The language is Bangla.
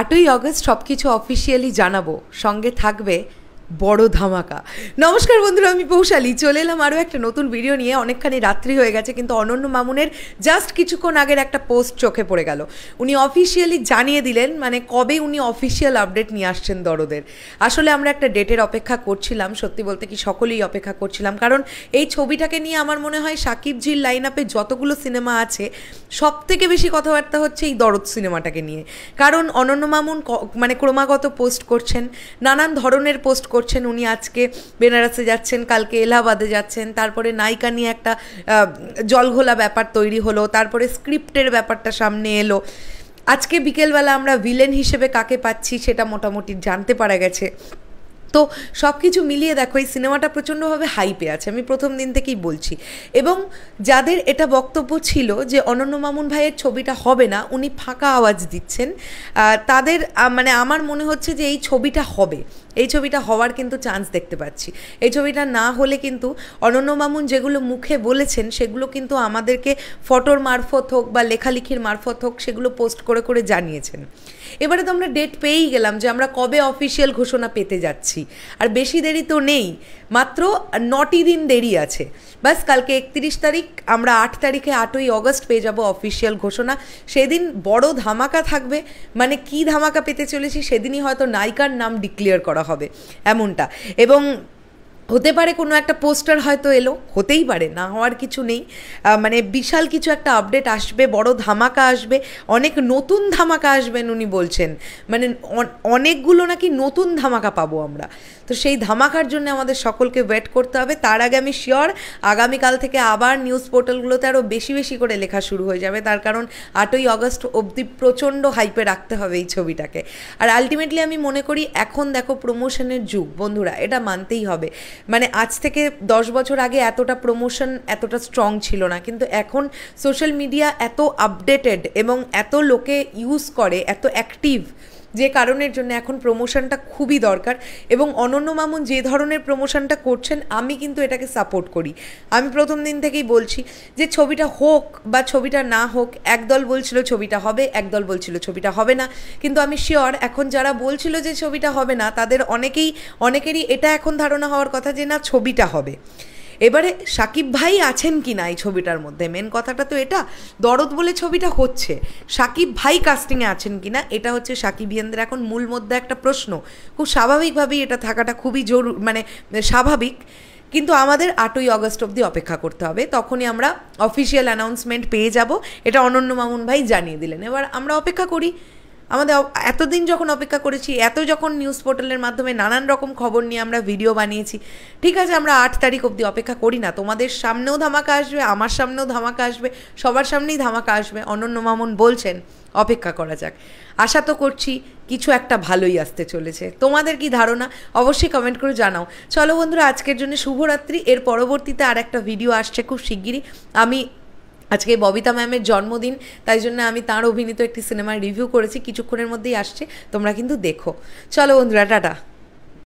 আটই অগস্ট সব কিছু অফিসিয়ালি জানাবো সঙ্গে থাকবে বড় ধামাকা নমস্কার বন্ধুরা আমি পৌশালি চলে এলাম আরও একটা নতুন ভিডিও নিয়ে অনেকখানি রাত্রি হয়ে গেছে কিন্তু অনন্য মামুনের জাস্ট কিছুক্ষণ আগের একটা পোস্ট চোখে পড়ে গেল উনি অফিসিয়ালি জানিয়ে দিলেন মানে কবে উনি অফিসিয়াল আপডেট নিয়ে আসছেন দরদের আসলে আমরা একটা ডেটের অপেক্ষা করছিলাম সত্যি বলতে কি সকলেই অপেক্ষা করছিলাম কারণ এই ছবিটাকে নিয়ে আমার মনে হয় সাকিব জির লাইন আপে যতগুলো সিনেমা আছে সব থেকে বেশি কথাবার্তা হচ্ছে এই দরদ সিনেমাটাকে নিয়ে কারণ অনন্য মামুন মানে ক্রমাগত পোস্ট করছেন নানান ধরনের পোস্ট করছেন উনি আজকে বেনারসে যাচ্ছেন কালকে এলাহাবাদে যাচ্ছেন তারপরে নায়িকা নিয়ে একটা জলঘোলা ব্যাপার তৈরি হলো তারপরে স্ক্রিপ্টের ব্যাপারটা সামনে এলো আজকে বিকেলবেলা আমরা ভিলেন হিসেবে কাকে পাচ্ছি সেটা মোটামুটি জানতে পারা গেছে তো সব কিছু মিলিয়ে দেখো এই সিনেমাটা প্রচণ্ডভাবে হাইপে আছে আমি প্রথম দিন থেকেই বলছি এবং যাদের এটা বক্তব্য ছিল যে অনন্য মামুন ভাইয়ের ছবিটা হবে না উনি ফাঁকা আওয়াজ দিচ্ছেন তাদের মানে আমার মনে হচ্ছে যে এই ছবিটা হবে এই ছবিটা হওয়ার কিন্তু চান্স দেখতে পাচ্ছি এই ছবিটা না হলে কিন্তু অনন্য মামুন যেগুলো মুখে বলেছেন সেগুলো কিন্তু আমাদেরকে ফটোর মারফত হোক বা লেখালেখির মারফত হোক সেগুলো পোস্ট করে করে জানিয়েছেন এবারে তো আমরা ডেট পেয়েই গেলাম যে আমরা কবে অফিসিয়াল ঘোষণা পেতে যাচ্ছি আর বেশি দেরি তো নেই মাত্র নটি দিন দেরি আছে বাস কালকে একত্রিশ তারিখ আমরা আট তারিখে আটই অগস্ট পেয়ে যাব অফিসিয়াল ঘোষণা সেদিন বড় ধামাকা থাকবে মানে কি ধামাকা পেতে চলেছি সেদিনই হয়তো নায়িকার নাম ডিক্লেয়ার করা হবে এমনটা এবং হতে পারে কোনো একটা পোস্টার হয়তো এলো হতেই পারে না হওয়ার কিছু নেই মানে বিশাল কিছু একটা আপডেট আসবে বড় ধামাকা আসবে অনেক নতুন ধামাকা আসবেন উনি বলছেন মানে অনেকগুলো নাকি নতুন ধামাকা পাবো আমরা তো সেই ধামাকার জন্য আমাদের সকলকে ওয়েট করতে হবে তার আগে আমি শিওর আগামীকাল থেকে আবার নিউজ পোর্টালগুলোতে আরও বেশি বেশি করে লেখা শুরু হয়ে যাবে তার কারণ আটই অগস্ট অবধি প্রচণ্ড হাইপে রাখতে হবে এই ছবিটাকে আর আলটিমেটলি আমি মনে করি এখন দেখো প্রমোশনের যুগ বন্ধুরা এটা মানতেই হবে মানে আজ থেকে দশ বছর আগে এতটা প্রমোশন এতটা স্ট্রং ছিল না কিন্তু এখন সোশ্যাল মিডিয়া এত আপডেটেড এবং এত লোকে ইউজ করে এত অ্যাক্টিভ যে কারণের জন্য এখন প্রমোশনটা খুবই দরকার এবং অনন্য মামুন যে ধরনের প্রমোশনটা করছেন আমি কিন্তু এটাকে সাপোর্ট করি আমি প্রথম দিন থেকেই বলছি যে ছবিটা হোক বা ছবিটা না হোক একদল বলছিল ছবিটা হবে একদল বলছিল ছবিটা হবে না কিন্তু আমি শিওর এখন যারা বলছিল যে ছবিটা হবে না তাদের অনেকেই অনেকেরই এটা এখন ধারণা হওয়ার কথা যে না ছবিটা হবে এবারে সাকিব ভাই আছেন কি না এই ছবিটার মধ্যে মেন কথাটা তো এটা দরদ বলে ছবিটা হচ্ছে সাকিব ভাই কাস্টিংয়ে আছেন কি না এটা হচ্ছে সাকিব ইয়েন্দ্রের এখন মূল মধ্যে একটা প্রশ্ন খুব স্বাভাবিকভাবেই এটা থাকাটা খুবই জরুর মানে স্বাভাবিক কিন্তু আমাদের আটই অগস্ট অবধি অপেক্ষা করতে হবে তখনই আমরা অফিসিয়াল অ্যানাউন্সমেন্ট পেয়ে যাব এটা অনন্য মামুন ভাই জানিয়ে দিলেন এবার আমরা অপেক্ষা করি আমাদের এতদিন যখন অপেক্ষা করেছি এত যখন নিউজ পোর্টালের মাধ্যমে নানান রকম খবর নিয়ে আমরা ভিডিও বানিয়েছি ঠিক আছে আমরা আট তারিখ অবধি অপেক্ষা করি না তোমাদের সামনেও ধামাকা আসবে আমার সামনেও ধামাকা আসবে সবার সামনেই ধামাকা আসবে অনন্য মামুন বলছেন অপেক্ষা করা যাক আশা তো করছি কিছু একটা ভালোই আসতে চলেছে তোমাদের কি ধারণা অবশ্যই কমেন্ট করে জানাও চলো বন্ধুরা আজকের জন্য শুভরাত্রি এর পরবর্তীতে আর একটা ভিডিও আসছে খুব শিগগিরই আমি আজকে ববিতা ম্যামের জন্মদিন তাই জন্য আমি তার অভিনীত একটি সিনেমার রিভিউ করেছি কিছুক্ষণের মধ্যেই আসছে তোমরা কিন্তু দেখো চলো বন্ধুরা টাটা